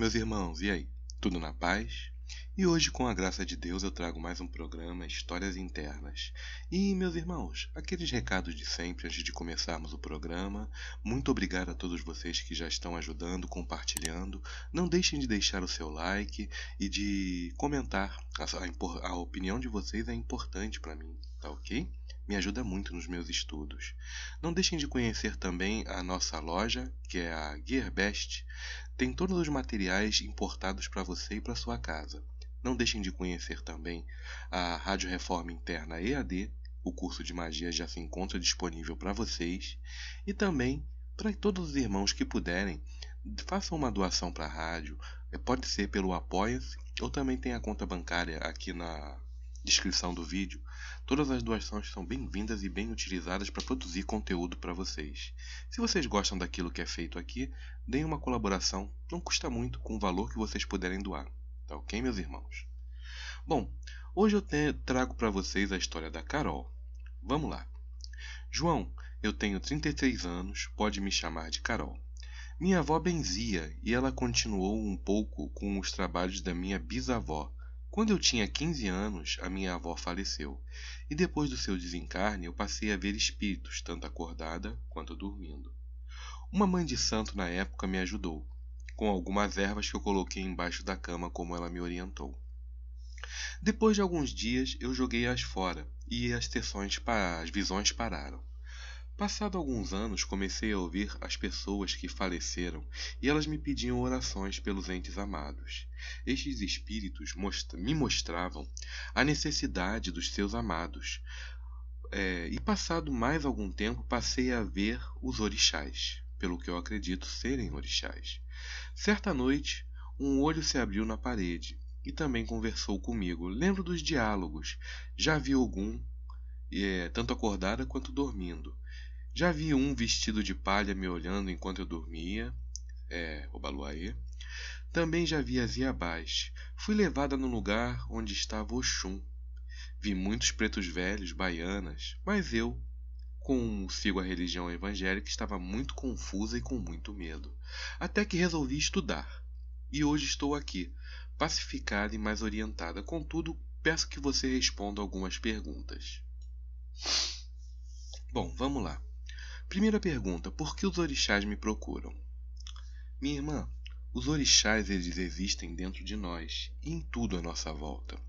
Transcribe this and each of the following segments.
meus irmãos, e aí? Tudo na paz? E hoje, com a graça de Deus, eu trago mais um programa Histórias Internas. E, meus irmãos, aqueles recados de sempre antes de começarmos o programa. Muito obrigado a todos vocês que já estão ajudando, compartilhando. Não deixem de deixar o seu like e de comentar. A, a, a opinião de vocês é importante para mim, tá ok? me ajuda muito nos meus estudos. Não deixem de conhecer também a nossa loja, que é a GearBest. Tem todos os materiais importados para você e para sua casa. Não deixem de conhecer também a Rádio Reforma Interna EAD. O curso de magia já se encontra disponível para vocês. E também, para todos os irmãos que puderem, façam uma doação para a rádio. Eh, pode ser pelo Apoia-se ou também tem a conta bancária aqui na descrição do vídeo, todas as doações são bem-vindas e bem utilizadas para produzir conteúdo para vocês. Se vocês gostam daquilo que é feito aqui, deem uma colaboração, não custa muito, com o valor que vocês puderem doar. Tá ok, meus irmãos? Bom, hoje eu trago para vocês a história da Carol. Vamos lá. João, eu tenho 33 anos, pode me chamar de Carol. Minha avó benzia e ela continuou um pouco com os trabalhos da minha bisavó, quando eu tinha 15 anos, a minha avó faleceu, e depois do seu desencarne eu passei a ver espíritos, tanto acordada quanto dormindo. Uma mãe de santo na época me ajudou, com algumas ervas que eu coloquei embaixo da cama, como ela me orientou. Depois de alguns dias, eu joguei-as fora e as sessões, as visões pararam. Passado alguns anos, comecei a ouvir as pessoas que faleceram e elas me pediam orações pelos entes amados. Estes espíritos most me mostravam a necessidade dos seus amados. É, e passado mais algum tempo, passei a ver os orixás, pelo que eu acredito serem orixás. Certa noite, um olho se abriu na parede e também conversou comigo. Lembro dos diálogos, já vi algum, é, tanto acordada quanto dormindo. Já vi um vestido de palha me olhando enquanto eu dormia, é, o Baluaê. Também já vi as assim Iabás. Fui levada no lugar onde estava Oxum. Vi muitos pretos velhos, baianas, mas eu, consigo a religião evangélica, estava muito confusa e com muito medo. Até que resolvi estudar. E hoje estou aqui, pacificada e mais orientada. Contudo, peço que você responda algumas perguntas. Bom, vamos lá. Primeira pergunta: por que os orixás me procuram? Minha irmã, os orixás eles existem dentro de nós, em tudo à nossa volta.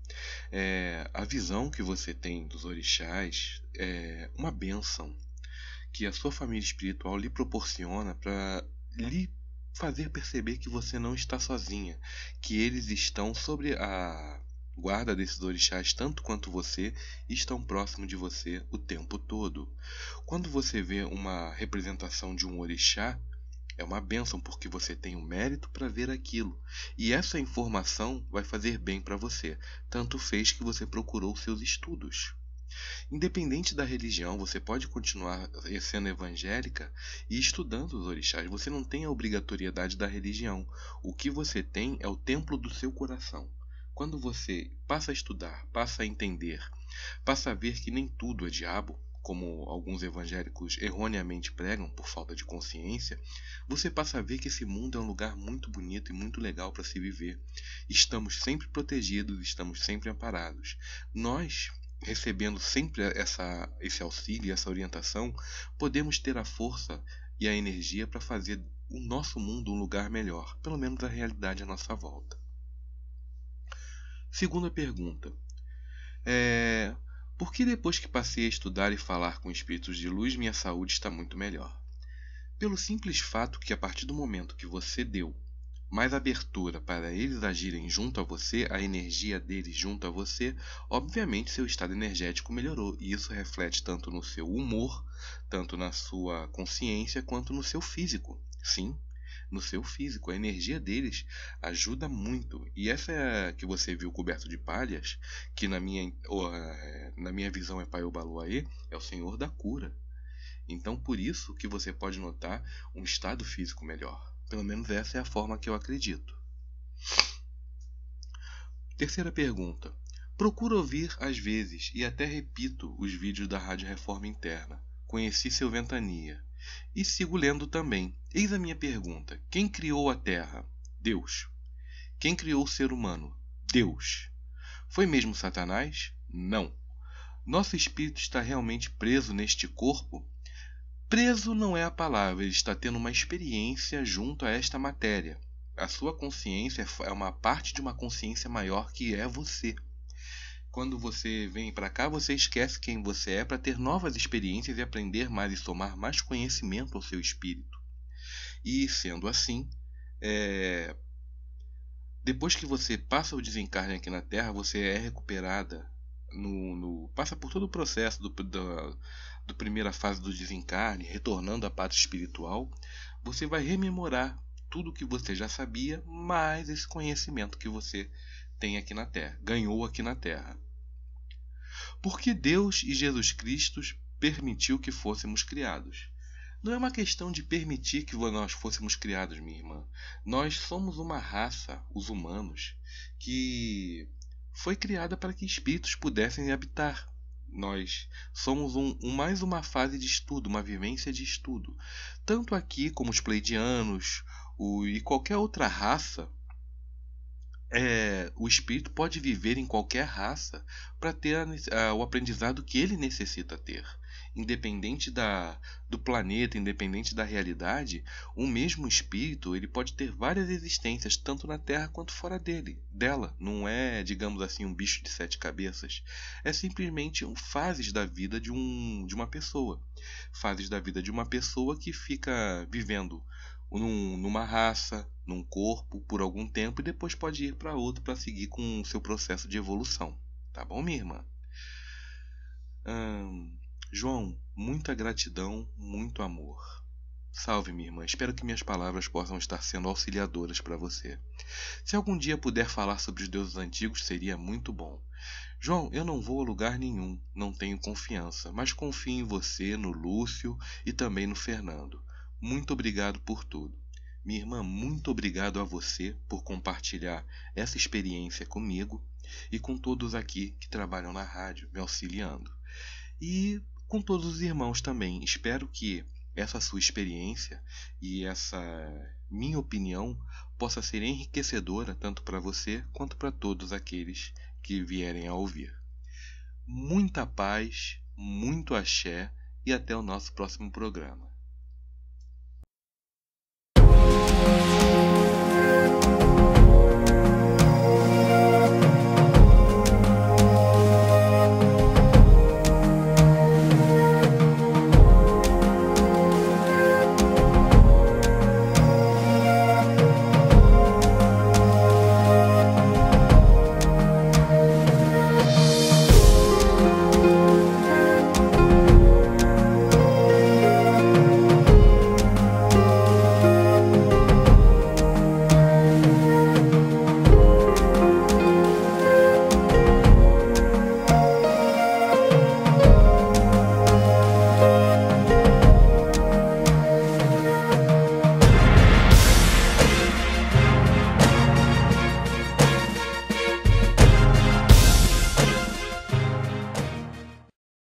É, a visão que você tem dos orixás é uma benção que a sua família espiritual lhe proporciona para lhe fazer perceber que você não está sozinha, que eles estão sobre a Guarda desses orixás tanto quanto você e estão próximo de você o tempo todo. Quando você vê uma representação de um orixá, é uma bênção porque você tem o um mérito para ver aquilo, e essa informação vai fazer bem para você, tanto fez que você procurou seus estudos. Independente da religião, você pode continuar sendo evangélica e estudando os orixás. Você não tem a obrigatoriedade da religião. O que você tem é o templo do seu coração. Quando você passa a estudar, passa a entender, passa a ver que nem tudo é diabo, como alguns evangélicos erroneamente pregam por falta de consciência, você passa a ver que esse mundo é um lugar muito bonito e muito legal para se viver. Estamos sempre protegidos, estamos sempre amparados. Nós, recebendo sempre essa, esse auxílio, essa orientação, podemos ter a força e a energia para fazer o nosso mundo um lugar melhor, pelo menos a realidade à nossa volta. Segunda pergunta. É, por que depois que passei a estudar e falar com espíritos de luz, minha saúde está muito melhor? Pelo simples fato que a partir do momento que você deu mais abertura para eles agirem junto a você, a energia deles junto a você, obviamente seu estado energético melhorou e isso reflete tanto no seu humor, tanto na sua consciência quanto no seu físico. Sim, no seu físico. A energia deles ajuda muito. E essa é que você viu coberto de palhas, que na minha, ou, é, na minha visão é Paiobaluaê, é o senhor da cura. Então por isso que você pode notar um estado físico melhor. Pelo menos essa é a forma que eu acredito. Terceira pergunta. Procuro ouvir às vezes e até repito os vídeos da Rádio Reforma Interna. Conheci seu Ventania. E sigo lendo também. Eis a minha pergunta: Quem criou a terra? Deus. Quem criou o ser humano? Deus. Foi mesmo Satanás? Não. Nosso espírito está realmente preso neste corpo? Preso não é a palavra, ele está tendo uma experiência junto a esta matéria. A sua consciência é, é uma parte de uma consciência maior que é você. Quando você vem para cá, você esquece quem você é para ter novas experiências e aprender mais e somar mais conhecimento ao seu espírito. E sendo assim, é... depois que você passa o desencarne aqui na Terra, você é recuperada no, no, passa por todo o processo do, da, do primeira fase do desencarne, retornando à parte espiritual, você vai rememorar tudo o que você já sabia, mais esse conhecimento que você tem aqui na Terra, ganhou aqui na Terra porque Deus e Jesus Cristo permitiu que fôssemos criados. Não é uma questão de permitir que nós fôssemos criados, minha irmã. Nós somos uma raça, os humanos, que foi criada para que espíritos pudessem habitar. Nós somos um, um, mais uma fase de estudo, uma vivência de estudo. Tanto aqui como os pleidianos o, e qualquer outra raça é, o espírito pode viver em qualquer raça para ter a, a, o aprendizado que ele necessita ter. Independente da, do planeta, independente da realidade, o mesmo espírito ele pode ter várias existências, tanto na Terra quanto fora dele, dela. Não é, digamos assim, um bicho de sete cabeças. É simplesmente um, fases da vida de, um, de uma pessoa. Fases da vida de uma pessoa que fica vivendo num, numa raça, num corpo por algum tempo e depois pode ir para outro para seguir com o seu processo de evolução. Tá bom, minha irmã? Hum, João, muita gratidão, muito amor. Salve, minha irmã. Espero que minhas palavras possam estar sendo auxiliadoras para você. Se algum dia puder falar sobre os deuses antigos, seria muito bom. João, eu não vou a lugar nenhum, não tenho confiança, mas confio em você, no Lúcio e também no Fernando. Muito obrigado por tudo. Minha irmã, muito obrigado a você por compartilhar essa experiência comigo e com todos aqui que trabalham na rádio me auxiliando. E com todos os irmãos também. Espero que essa sua experiência e essa minha opinião possa ser enriquecedora tanto para você quanto para todos aqueles que vierem a ouvir. Muita paz, muito axé e até o nosso próximo programa.